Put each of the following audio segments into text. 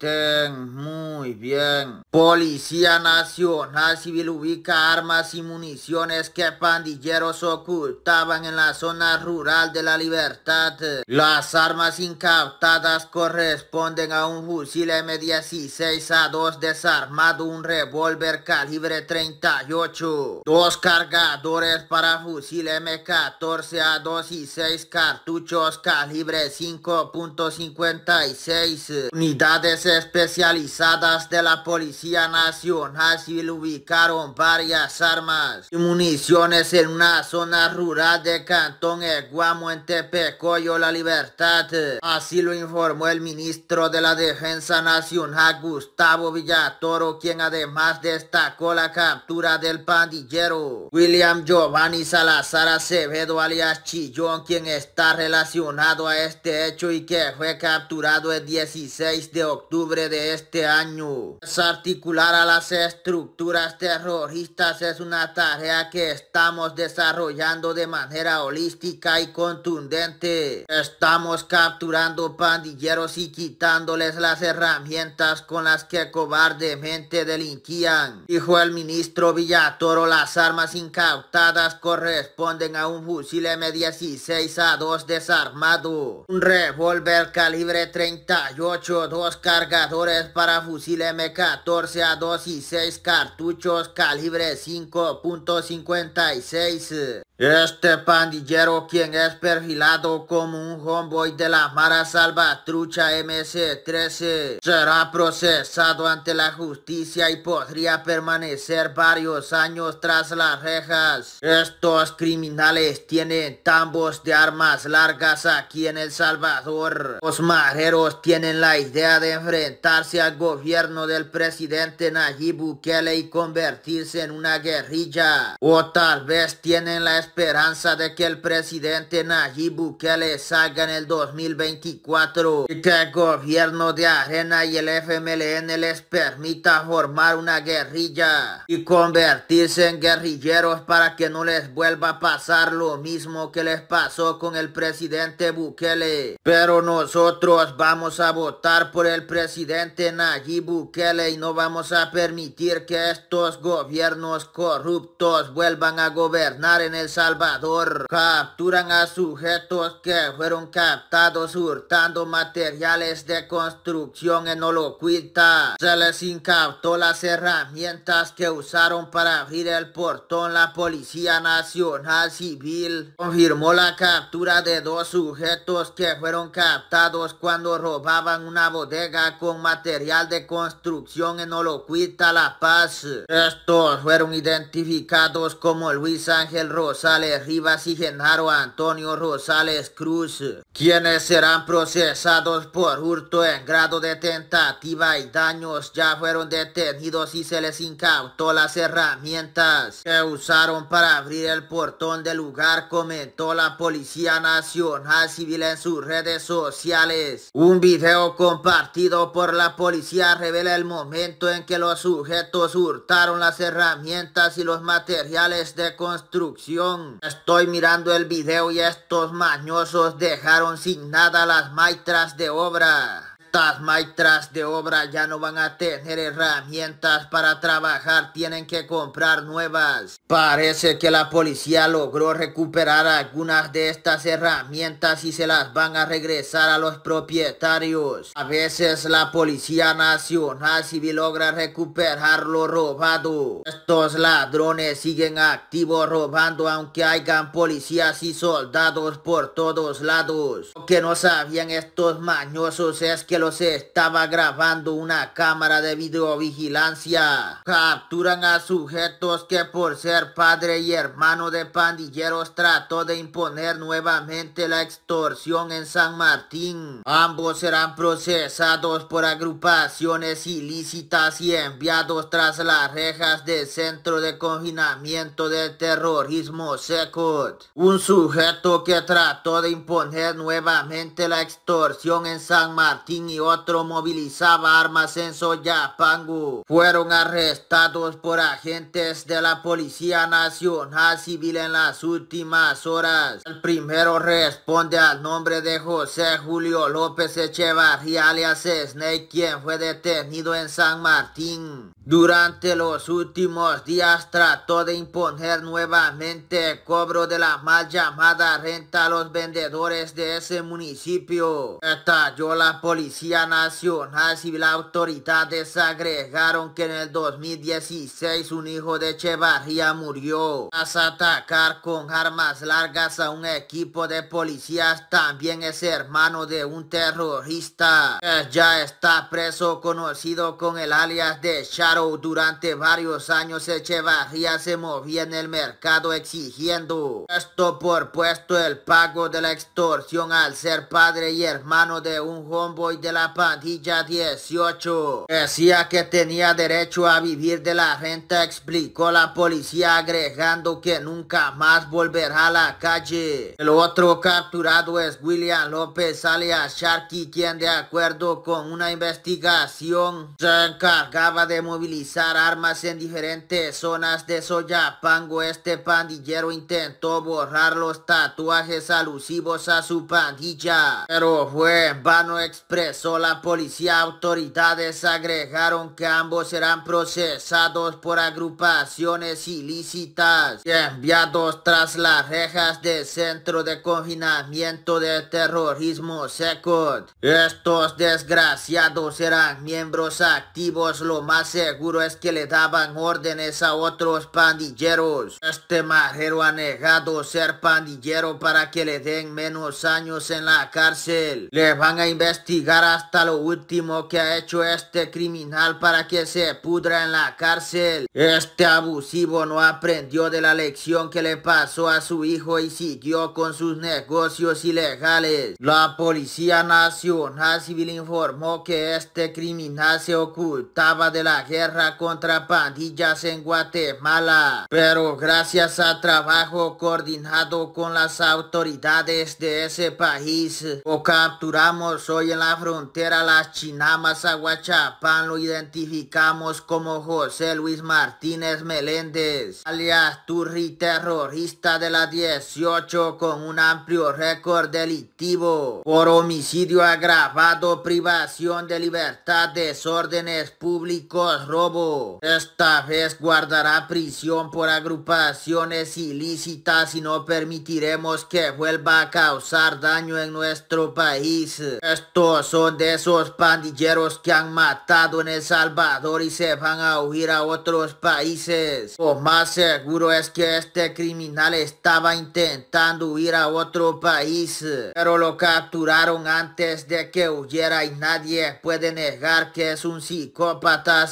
Ten muy bien. Policía Nacional Civil ubica armas y municiones que pandilleros ocultaban en la zona rural de la libertad. Las armas incautadas corresponden a un fusil M16 A2 desarmado, un revólver calibre 38, dos cargadores para fusil M14 A2 y seis cartuchos calibre 5.56, unidades especializadas de la Policía Nacional Civil ubicaron varias armas y municiones en una zona rural de Cantón Eguamo en Tepecoyo, La Libertad. Así lo informó el ministro de la Defensa Nacional, Gustavo Villatoro, quien además destacó la captura del pandillero William Giovanni Salazar Acevedo, alias Chillón, quien está relacionado a este hecho y que fue capturado el 16 de octubre de este año. Desarticular a las estructuras terroristas es una tarea que estamos desarrollando de manera holística y contundente. Estamos capturando pandilleros y quitándoles las herramientas con las que cobardemente delinquían. Dijo el ministro Villatoro, las armas incautadas corresponden a un fusil M16 a 2 desarmado, un revólver calibre 38, dos cargas cargadores para fusil M14 a 2 y 6 cartuchos calibre 5.56. Este pandillero quien es perfilado como un homeboy de la Mara Salvatrucha MC-13 será procesado ante la justicia y podría permanecer varios años tras las rejas. Estos criminales tienen tambos de armas largas aquí en El Salvador. Los mareros tienen la idea de enfrentarse al gobierno del presidente Nayib Bukele y convertirse en una guerrilla. O tal vez tienen la esperanza de que el presidente Nayib Bukele salga en el 2024 y que el gobierno de Arena y el FMLN les permita formar una guerrilla y convertirse en guerrilleros para que no les vuelva a pasar lo mismo que les pasó con el presidente Bukele. Pero nosotros vamos a votar por el presidente Nayib Bukele y no vamos a permitir que estos gobiernos corruptos vuelvan a gobernar en El Salvador capturan a sujetos que fueron captados hurtando materiales de construcción en Olocuita. Se les incautó las herramientas que usaron para abrir el portón la Policía Nacional Civil. Confirmó la captura de dos sujetos que fueron captados cuando robaban una bodega con material de construcción en Olocuita, La Paz. Estos fueron identificados como Luis Ángel Rosa. Rivas y Genaro Antonio Rosales Cruz, quienes serán procesados por hurto en grado de tentativa y daños, ya fueron detenidos y se les incautó las herramientas que usaron para abrir el portón del lugar, comentó la Policía Nacional Civil en sus redes sociales. Un video compartido por la policía revela el momento en que los sujetos hurtaron las herramientas y los materiales de construcción Estoy mirando el video y estos mañosos dejaron sin nada las maitras de obra. Estas maestras de obra ya no van a tener herramientas para trabajar, tienen que comprar nuevas. Parece que la policía logró recuperar algunas de estas herramientas y se las van a regresar a los propietarios. A veces la Policía Nacional Civil logra recuperar lo robado. Estos ladrones siguen activos robando aunque hayan policías y soldados por todos lados. Lo que no sabían estos mañosos es que los se estaba grabando una cámara de videovigilancia. Capturan a sujetos que por ser padre y hermano de pandilleros trató de imponer nuevamente la extorsión en San Martín. Ambos serán procesados por agrupaciones ilícitas y enviados tras las rejas del Centro de Confinamiento de Terrorismo SECOT. Un sujeto que trató de imponer nuevamente la extorsión en San Martín y otro movilizaba armas en Soyapangu. Fueron arrestados por agentes de la Policía Nacional Civil en las últimas horas. El primero responde al nombre de José Julio López Echevarría alias Snake, quien fue detenido en San Martín. Durante los últimos días trató de imponer nuevamente el cobro de la mal llamada renta a los vendedores de ese municipio. Estalló la Policía Nacional y las autoridades agregaron que en el 2016 un hijo de Echevarría murió. Tras atacar con armas largas a un equipo de policías también es hermano de un terrorista. Ya está preso conocido con el alias de Sharon durante varios años Echevarría se movía en el mercado exigiendo Esto por puesto el pago de la extorsión al ser padre y hermano de un homeboy de la pandilla 18. Decía que tenía derecho a vivir de la renta, explicó la policía agregando que nunca más volverá a la calle. El otro capturado es William López alias Sharky quien de acuerdo con una investigación se encargaba de movilizar armas en diferentes zonas de Soyapango, este pandillero intentó borrar los tatuajes alusivos a su pandilla, pero fue en vano, expresó la policía. Autoridades agregaron que ambos serán procesados por agrupaciones ilícitas y enviados tras las rejas del Centro de Confinamiento de Terrorismo SECOD Estos desgraciados serán miembros activos lo más seguro es que le daban órdenes a otros pandilleros. Este marrero ha negado ser pandillero para que le den menos años en la cárcel. Le van a investigar hasta lo último que ha hecho este criminal para que se pudra en la cárcel. Este abusivo no aprendió de la lección que le pasó a su hijo y siguió con sus negocios ilegales. La Policía Nacional Civil informó que este criminal se ocultaba de la gente guerra contra pandillas en Guatemala, pero gracias a trabajo coordinado con las autoridades de ese país, O capturamos hoy en la frontera Las Chinamas a guachapán. lo identificamos como José Luis Martínez Meléndez, alias Turri terrorista de la 18 con un amplio récord delictivo por homicidio agravado, privación de libertad, desórdenes públicos, robo. Esta vez guardará prisión por agrupaciones ilícitas y no permitiremos que vuelva a causar daño en nuestro país. Estos son de esos pandilleros que han matado en El Salvador y se van a huir a otros países. Lo más seguro es que este criminal estaba intentando huir a otro país, pero lo capturaron antes de que huyera y nadie puede negar que es un psicópata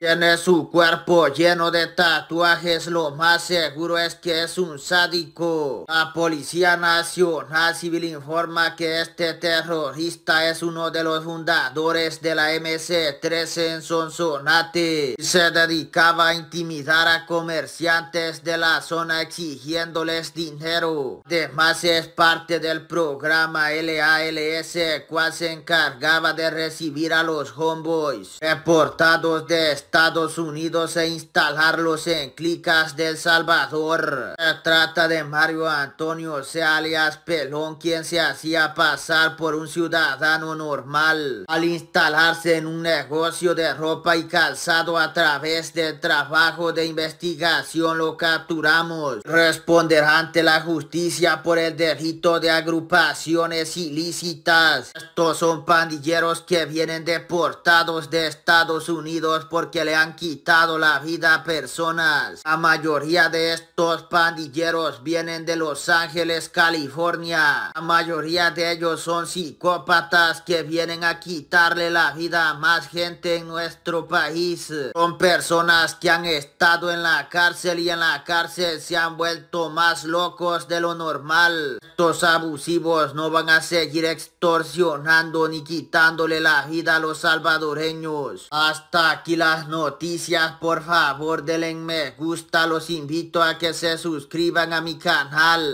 tiene su cuerpo lleno de tatuajes, lo más seguro es que es un sádico. La Policía Nacional Civil informa que este terrorista es uno de los fundadores de la MC-13 en Sonsonate. Se dedicaba a intimidar a comerciantes de la zona exigiéndoles dinero. Además es parte del programa LALS, cual se encargaba de recibir a los homeboys. Reporta de Estados Unidos e instalarlos en clicas del Salvador. Se trata de Mario Antonio C. alias Pelón quien se hacía pasar por un ciudadano normal al instalarse en un negocio de ropa y calzado a través del trabajo de investigación lo capturamos. ...responder ante la justicia por el delito de agrupaciones ilícitas. Estos son pandilleros que vienen deportados de Estados Unidos porque le han quitado la vida a personas. La mayoría de estos pandilleros vienen de Los Ángeles, California. La mayoría de ellos son psicópatas que vienen a quitarle la vida a más gente en nuestro país. Son personas que han estado en la cárcel y en la cárcel se han vuelto más locos de lo normal. Estos abusivos no van a seguir extorsionando ni quitándole la vida a los salvadoreños. Hasta aquí las noticias. Por favor, denle me gusta. Los invito a que se suscriban a mi canal.